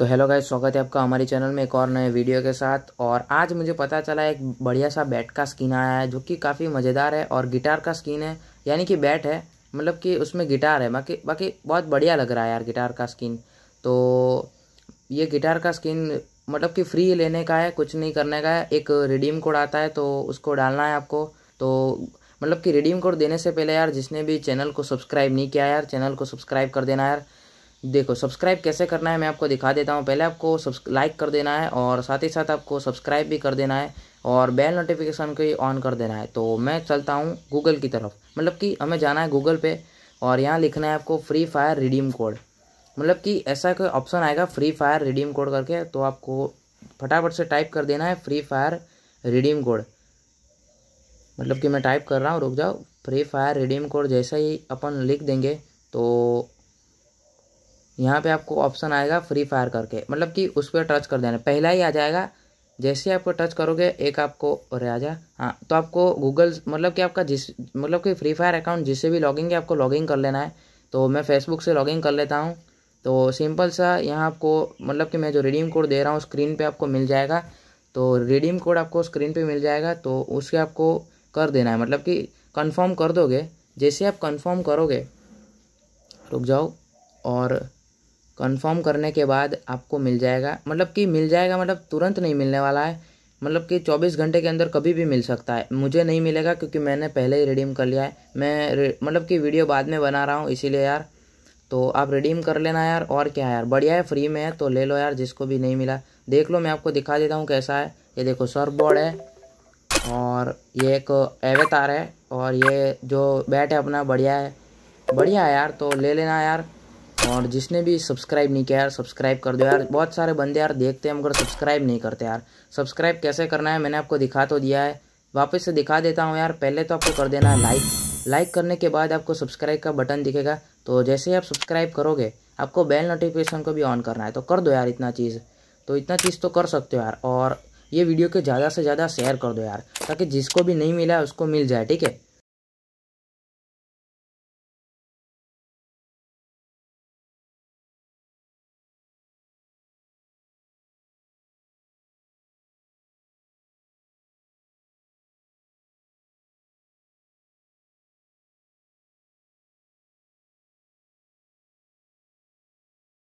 तो hello guys स्वागत है आपका हमारे चैनल में एक और नए वीडियो के साथ और आज मुझे पता चला एक बढ़िया सा बैट का स्किन आया है जो कि काफ़ी मज़ेदार है और गिटार का स्किन है यानी कि बैट है मतलब कि उसमें गिटार है बाकी बाकी बहुत बढ़िया लग रहा है यार गिटार का स्किन तो ये गिटार का स्किन मतलब कि फ्री लेने का है कुछ नहीं करने का है एक रिडीम कोड आता है तो उसको डालना है आपको तो मतलब कि रिडीम कोड देने से पहले यार जिसने भी चैनल को सब्सक्राइब नहीं किया यार चैनल को सब्सक्राइब कर देना यार देखो सब्सक्राइब कैसे करना है मैं आपको दिखा देता हूँ पहले आपको लाइक कर देना है और साथ ही साथ आपको सब्सक्राइब भी कर देना है और बेल नोटिफिकेशन को ऑन कर देना है तो मैं चलता हूँ गूगल की तरफ मतलब कि हमें जाना है गूगल पे और यहाँ लिखना है आपको फ्री फायर रिडीम कोड मतलब कि ऐसा कोई ऑप्शन आएगा फ्री फायर रिडीम कोड करके तो आपको फटाफट से टाइप कर देना है फ्री फायर रिडीम कोड मतलब कि मैं टाइप कर रहा हूँ रुक जाओ फ्री फायर रिडीम कोड जैसा ही अपन लिख देंगे तो यहाँ पे आपको ऑप्शन आएगा फ्री फायर करके मतलब कि उस पर टच कर देना पहला ही आ जाएगा जैसे आपको टच करोगे एक आपको अरे आजा हाँ तो आपको गूगल मतलब कि आपका जिस मतलब कि फ्री फायर अकाउंट जिससे भी लॉगिंग है आपको लॉगिंग कर लेना है तो मैं फेसबुक से लॉगिंग कर लेता हूँ तो सिंपल सा यहाँ आपको मतलब कि मैं जो रिडीम कोड दे रहा हूँ स्क्रीन पर आपको मिल जाएगा तो रिडीम कोड आपको स्क्रीन पर मिल जाएगा तो उसके आपको कर देना है मतलब कि कन्फर्म कर दोगे जैसे आप कन्फर्म करोगे रुक जाओ और कंफर्म करने के बाद आपको मिल जाएगा मतलब कि मिल जाएगा मतलब तुरंत नहीं मिलने वाला है मतलब कि 24 घंटे के अंदर कभी भी मिल सकता है मुझे नहीं मिलेगा क्योंकि मैंने पहले ही रिडीम कर लिया है मैं मतलब कि वीडियो बाद में बना रहा हूँ इसीलिए यार तो आप रिडीम कर लेना यार और क्या है यार बढ़िया है फ्री में है तो ले लो यार जिसको भी नहीं मिला देख लो मैं आपको दिखा देता हूँ कैसा है ये देखो सर्फ बोर्ड है और ये एक एवेतार है और ये जो बैट है अपना बढ़िया है बढ़िया है यार तो ले लेना यार और जिसने भी सब्सक्राइब नहीं किया यार सब्सक्राइब कर दो यार बहुत सारे बंदे यार देखते हैं मगर सब्सक्राइब नहीं करते यार सब्सक्राइब कैसे करना है मैंने आपको दिखा तो दिया है वापस से दिखा देता हूँ यार पहले तो आपको कर देना है लाइक लाइक करने के बाद आपको सब्सक्राइब का बटन दिखेगा तो जैसे ही आप सब्सक्राइब करोगे आपको बेल नोटिफिकेशन को भी ऑन करना है तो कर दो यार इतना चीज़ तो इतना चीज़ तो कर सकते हो यार और ये वीडियो के ज़्यादा से ज़्यादा शेयर कर दो यार ताकि जिसको भी नहीं मिला उसको मिल जाए ठीक है